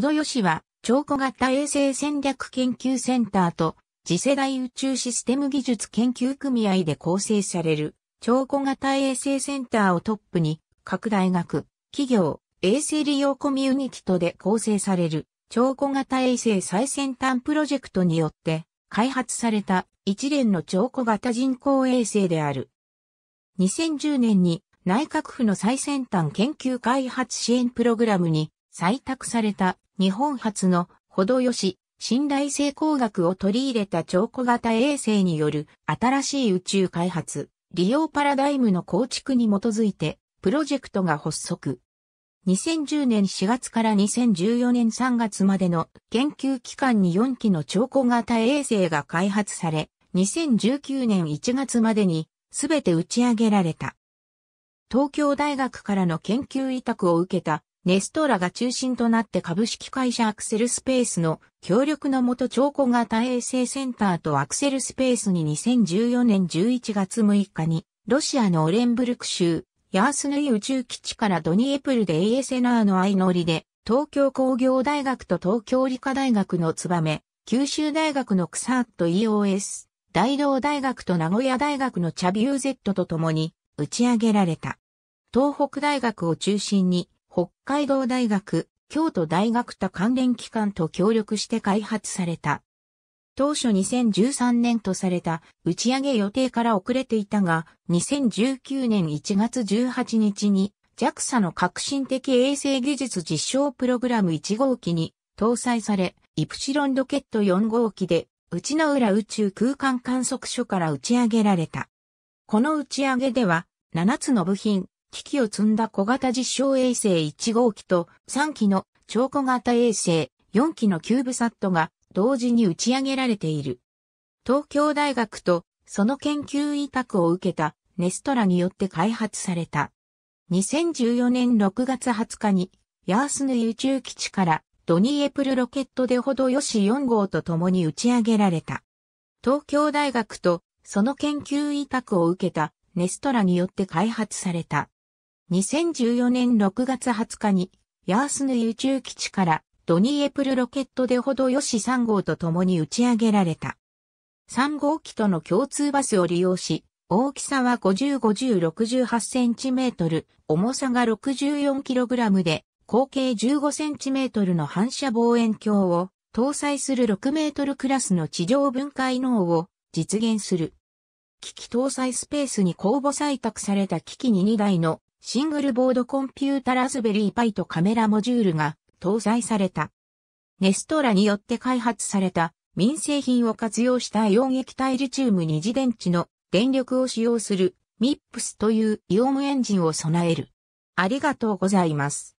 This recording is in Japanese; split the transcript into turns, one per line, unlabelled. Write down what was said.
程よしは、超小型衛星戦略研究センターと、次世代宇宙システム技術研究組合で構成される、超小型衛星センターをトップに、各大学、企業、衛星利用コミュニティとで構成される、超小型衛星最先端プロジェクトによって、開発された一連の超小型人工衛星である。2010年に内閣府の最先端研究開発支援プログラムに採択された日本初の程よし信頼性工学を取り入れた超小型衛星による新しい宇宙開発、利用パラダイムの構築に基づいてプロジェクトが発足。2010年4月から2014年3月までの研究期間に4機の超小型衛星が開発され、2019年1月までにすべて打ち上げられた。東京大学からの研究委託を受けたネストラが中心となって株式会社アクセルスペースの協力のもと超小型衛星センターとアクセルスペースに2014年11月6日にロシアのオレンブルク州ヤースヌイ宇宙基地からドニエプルで ASNR の相乗りで東京工業大学と東京理科大学のツバメ、九州大学のクサート EOS、大道大学と名古屋大学のチャビューゼットと共に打ち上げられた。東北大学を中心に北海道大学、京都大学他関連機関と協力して開発された。当初2013年とされた打ち上げ予定から遅れていたが、2019年1月18日に JAXA の革新的衛星技術実証プログラム1号機に搭載され、イプシロンロケット4号機で、内野浦宇宙空間観測所から打ち上げられた。この打ち上げでは、7つの部品、機器を積んだ小型実証衛星1号機と3機の超小型衛星4機のキューブサットが同時に打ち上げられている。東京大学とその研究委託を受けたネストラによって開発された。2014年6月20日にヤースヌ宇宙基地からドニエプルロケットでほどよし4号と共に打ち上げられた。東京大学とその研究委託を受けたネストラによって開発された。2014年6月20日に、ヤースヌ宇宙基地からドニエプルロケットでほどよし3号と共に打ち上げられた。3号機との共通バスを利用し、大きさは50-50-68センチメートル、重さが64キログラムで、合計15センチメートルの反射望遠鏡を搭載する6メートルクラスの地上分解能を実現する。機器搭載スペースに公募採択された機器に2台のシングルボードコンピュータラズベリーパイとカメラモジュールが搭載された。ネストラによって開発された民生品を活用した溶液体リチウム二次電池の電力を使用する MIPS というイオムエンジンを備える。ありがとうございます。